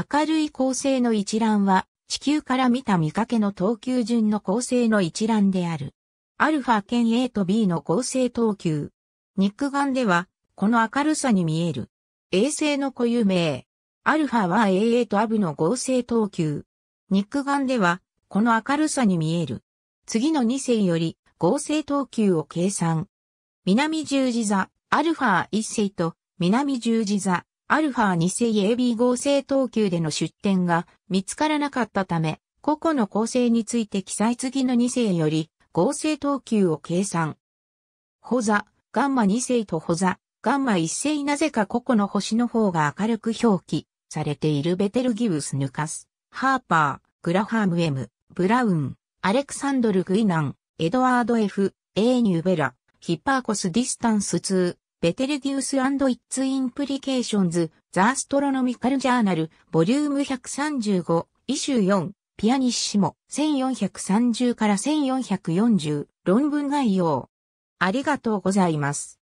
明るい構成の一覧は、地球から見た見かけの等級順の構成の一覧である。アルファ圏 A と B の合成等級。肉眼では、この明るさに見える。衛星の固有名。アルファは AA とアブの合成等級。肉眼では、この明るさに見える。次の2世より合成等級を計算。南十字座、アルファ1世と南十字座、アルファ2世 AB 合成等級での出典が見つからなかったため、個々の構成について記載次の2世より合成等級を計算。ホザ、ガンマ2世とホザ、ガンマ1世なぜか個々の星の方が明るく表記されているベテルギウス・ヌカス、ハーパー、グラハーム・エム、ブラウン、アレクサンドル・グイナン、エドワード・ F、A・ ニューベラ、ヒッパーコス・ディスタンス2、ベテルギウスイッツ・インプリケーションズ、ザ・アストロノミカル・ジャーナル、ボリューム135イシュー4ピアニッシモ1430から1440論文概要ありがとうございます。